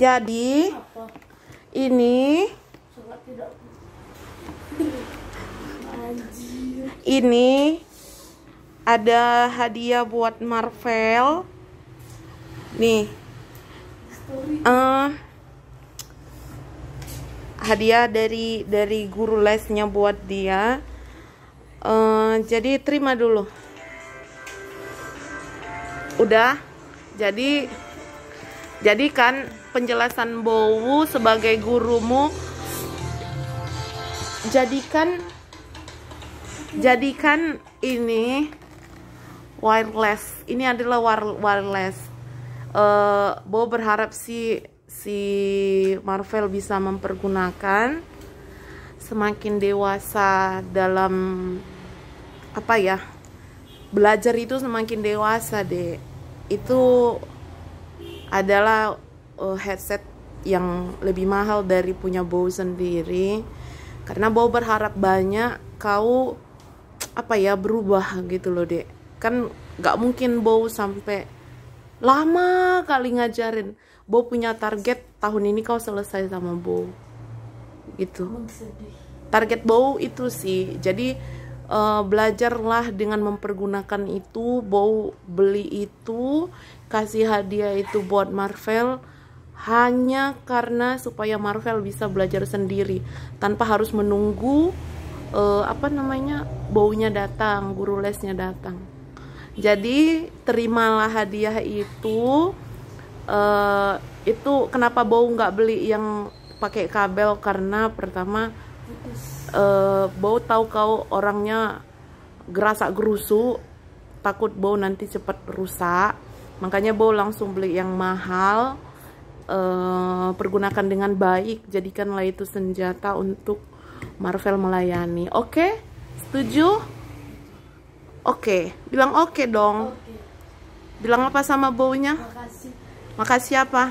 Jadi Apa? ini ini ada hadiah buat Marvel. Nih. Uh, hadiah dari dari guru lesnya buat dia. Uh, jadi terima dulu. Udah. Jadi jadi kan penjelasan Bowu sebagai gurumu jadikan jadikan ini wireless. Ini adalah wireless. Uh, eh, Bow berharap si si Marvel bisa mempergunakan semakin dewasa dalam apa ya belajar itu semakin dewasa deh itu adalah uh, headset yang lebih mahal dari punya Bow sendiri karena Bow berharap banyak kau apa ya berubah gitu loh dek kan nggak mungkin Bow sampai lama kali ngajarin Bow punya target tahun ini kau selesai sama Bow gitu oh, target Bow itu sih jadi uh, belajarlah dengan mempergunakan itu bau beli itu kasih hadiah itu buat Marvel hanya karena supaya Marvel bisa belajar sendiri tanpa harus menunggu uh, apa namanya baunya datang guru lesnya datang jadi terimalah hadiah itu uh, itu kenapa bau nggak beli yang pakai kabel karena pertama uh, bau tahu kau orangnya gerasa gerusu takut bau nanti cepat rusak makanya bau langsung beli yang mahal uh, pergunakan dengan baik jadikanlah itu senjata untuk Marvel melayani oke okay? setuju oke okay. bilang oke okay dong okay. bilang apa sama baunya? makasih makasih apa